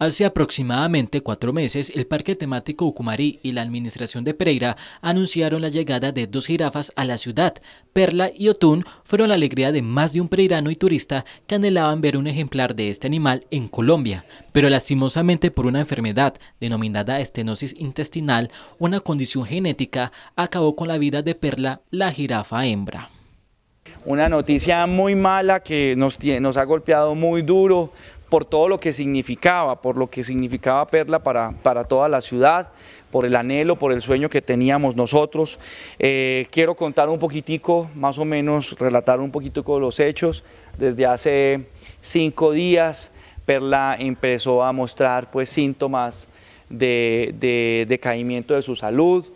Hace aproximadamente cuatro meses, el Parque Temático Ucumarí y la Administración de Pereira anunciaron la llegada de dos jirafas a la ciudad. Perla y Otún fueron la alegría de más de un pereirano y turista que anhelaban ver un ejemplar de este animal en Colombia. Pero lastimosamente por una enfermedad denominada estenosis intestinal, una condición genética, acabó con la vida de Perla, la jirafa hembra una noticia muy mala que nos, nos ha golpeado muy duro, por todo lo que significaba, por lo que significaba Perla para, toda la ciudad, por el anhelo, por el sueño que teníamos nosotros. Eh, quiero contar un poquitico, más o menos, relatar un poquitico los hechos. Desde hace cinco días, Perla empezó a mostrar pues, síntomas de, de decaimiento de su salud.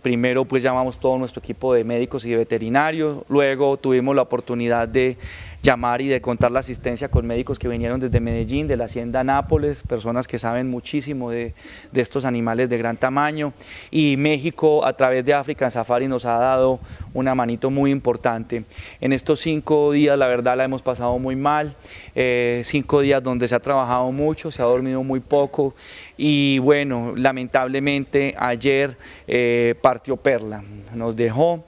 Primero pues llamamos todo nuestro equipo de médicos y veterinarios, luego tuvimos la oportunidad de llamar y de contar la asistencia con médicos que vinieron desde Medellín, de la hacienda Nápoles, personas que saben muchísimo de, de estos animales de gran tamaño y México a través de África en Safari nos ha dado una manito muy importante. En estos cinco días, la verdad, la hemos pasado muy mal, eh, cinco días donde se ha trabajado mucho, se ha dormido muy poco y bueno, lamentablemente ayer eh, partió Perla, nos dejó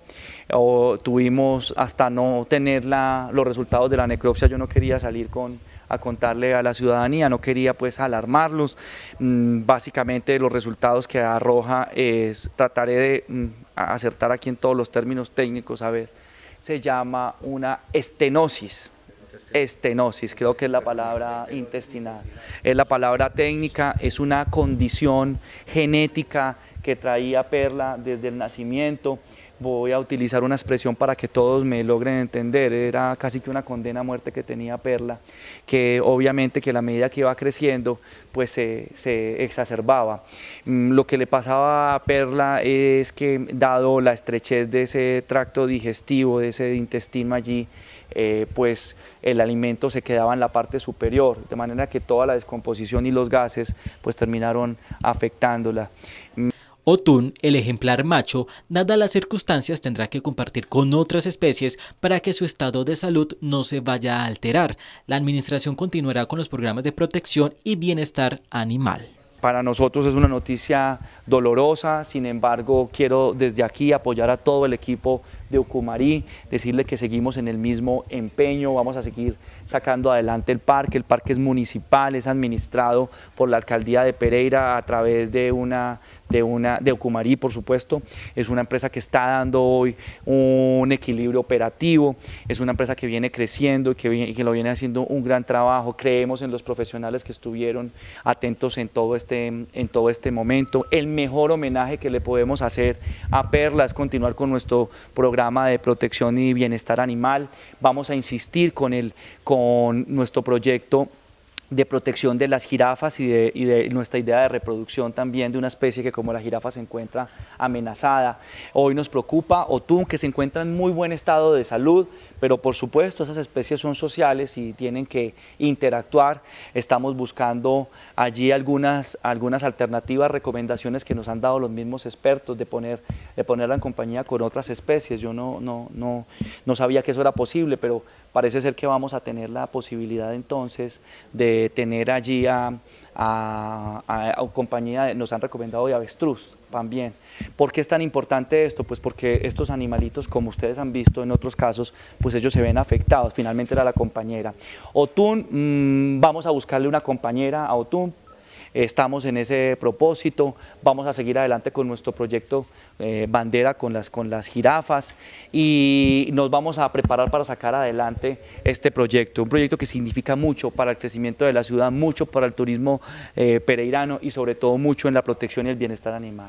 o tuvimos hasta no tener los resultados de la necropsia, yo no quería salir con contarle a la ciudadanía, no quería pues alarmarlos. Mm, básicamente los resultados que arroja es, trataré de mm, acertar aquí en todos los términos técnicos, a ver, se llama una estenosis estenosis, creo que es la palabra intestinal. Es la palabra técnica, es una condición genética que traía Perla desde el nacimiento voy a utilizar una expresión para que todos me logren entender, era casi que una condena a muerte que tenía Perla, que obviamente que la medida que iba creciendo, pues se, exacerbaba. Mm, lo que le pasaba a Perla es que dado la estrechez de ese tracto digestivo, de ese intestino allí, eh, pues el alimento se quedaba en la parte superior, de manera que toda la descomposición y los gases pues terminaron afectándola. Otún, el ejemplar macho, dadas las circunstancias tendrá que compartir con otras especies para que su estado de salud no se vaya a alterar. La administración continuará con los programas de protección y bienestar animal para nosotros es una noticia dolorosa, sin embargo quiero desde aquí apoyar a todo el equipo de Ucumarí, decirle que seguimos en el mismo empeño, vamos a seguir sacando adelante el parque, el parque es municipal, es administrado por la alcaldía de Pereira a través de una de una de Ucumarí, por supuesto, es una empresa que está dando hoy un equilibrio operativo, es una empresa que viene creciendo y que, y que lo viene haciendo un gran trabajo, creemos en los profesionales que estuvieron atentos en todo este este, en todo este momento. El mejor homenaje que le podemos hacer a Perla es continuar con nuestro programa de protección y bienestar animal. Vamos a insistir con, con nuestro proyecto de protección de las jirafas y de, nuestra idea de reproducción también de una especie que como la jirafa se encuentra amenazada. Hoy nos preocupa Otún, que se encuentra en muy buen estado de salud, pero por supuesto esas especies son sociales y tienen que interactuar. Estamos buscando allí algunas, algunas alternativas, recomendaciones que nos han dado los mismos expertos de, poner, de ponerla en compañía con otras especies. Yo no, no, no, no sabía que eso era posible, pero Parece ser que vamos a tener la posibilidad entonces de tener allí a, compañía, nos han recomendado de avestruz también. ¿Por qué es tan importante esto? Pues porque estos animalitos, como ustedes han visto en otros casos, pues ellos se ven afectados. Finalmente era la compañera. Otún, mm, vamos a buscarle una compañera a Otún Estamos en ese propósito, vamos a seguir adelante con nuestro proyecto eh, bandera con las, con las jirafas y nos vamos a preparar para sacar adelante este proyecto, un proyecto que significa mucho para el crecimiento de la ciudad, mucho para el turismo eh, pereirano y sobre todo mucho en la protección y el bienestar animal.